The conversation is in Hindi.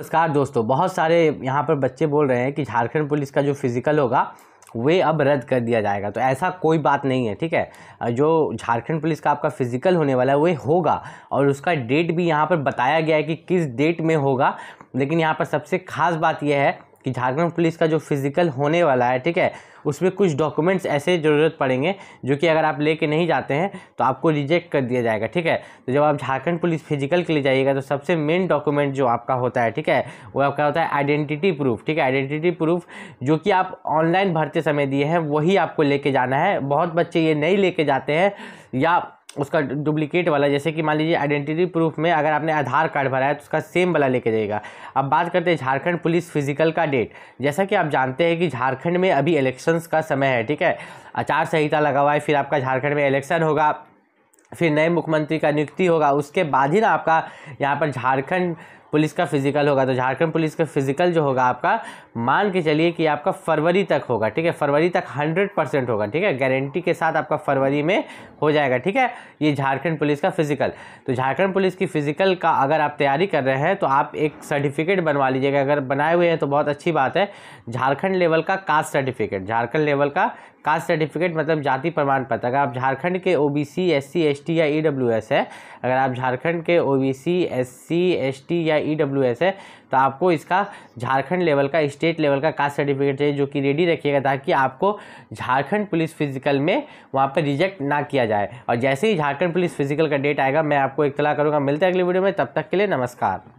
नमस्कार दोस्तों बहुत सारे यहाँ पर बच्चे बोल रहे हैं कि झारखंड पुलिस का जो फिज़िकल होगा वे अब रद्द कर दिया जाएगा तो ऐसा कोई बात नहीं है ठीक है जो झारखंड पुलिस का आपका फिज़िकल होने वाला है वे होगा और उसका डेट भी यहाँ पर बताया गया है कि किस डेट में होगा लेकिन यहाँ पर सबसे ख़ास बात यह है कि झारखंड पुलिस का जो फिज़िकल होने वाला है ठीक है उसमें कुछ डॉक्यूमेंट्स ऐसे ज़रूरत पड़ेंगे जो कि अगर आप लेके नहीं जाते हैं तो आपको रिजेक्ट कर दिया जाएगा ठीक है तो जब आप झारखंड पुलिस फिजिकल के लिए जाइएगा तो सबसे मेन डॉक्यूमेंट जो आपका होता है ठीक है वो आपका होता है आइडेंटिटी प्रूफ ठीक है आइडेंटिटी प्रूफ जो कि आप ऑनलाइन भरते समय दिए हैं वही आपको लेके जाना है बहुत बच्चे ये नहीं लेके जाते हैं या उसका डुप्लीकेट वाला जैसे कि मान लीजिए आइडेंटिटी प्रूफ में अगर आपने आधार कार्ड भराया तो उसका सेम वाला लेके जाएगा अब बात करते हैं झारखंड पुलिस फिजिकल का डेट जैसा कि आप जानते हैं कि झारखंड में अभी इलेक्शंस का समय है ठीक है आचार संहिता लगा हुआ है फिर आपका झारखंड में इलेक्शन होगा फिर नए मुख्यमंत्री का नियुक्ति होगा उसके बाद ही ना आपका यहाँ पर झारखंड पुलिस का फिजिकल होगा तो झारखंड पुलिस का फिजिकल जो होगा आपका मान के चलिए कि आपका फरवरी तक होगा ठीक है फरवरी तक हंड्रेड परसेंट होगा ठीक है गारंटी के साथ आपका फरवरी में हो जाएगा ठीक है ये झारखंड पुलिस का फिजिकल तो झारखंड पुलिस की फिजिकल का अगर आप तैयारी कर रहे हैं तो आप एक सर्टिफिकेट बनवा लीजिएगा अगर बनाए हुए हैं तो बहुत अच्छी बात है झारखंड लेवल का कास्ट सर्टिफिकेट झारखंड लेवल का कास्ट सर्टिफिकेट मतलब जाति प्रमाण पत्र अगर आप झारखंड के O B C S C S T या ई डब्ल्यू एस है अगर आप झारखंड के O B C S C S T या या ई e है तो आपको इसका झारखंड लेवल का स्टेट लेवल का कास्ट सर्टिफिकेट चाहिए जो कि रेडी रखिएगा ताकि आपको झारखंड पुलिस फिजिकल में वहाँ पर रिजेक्ट ना किया जाए और जैसे ही झारखंड पुलिस फिजिकल का डेट आएगा मैं आपको इतला करूँगा मिलते हैं अगले वीडियो में तब तक के लिए नमस्कार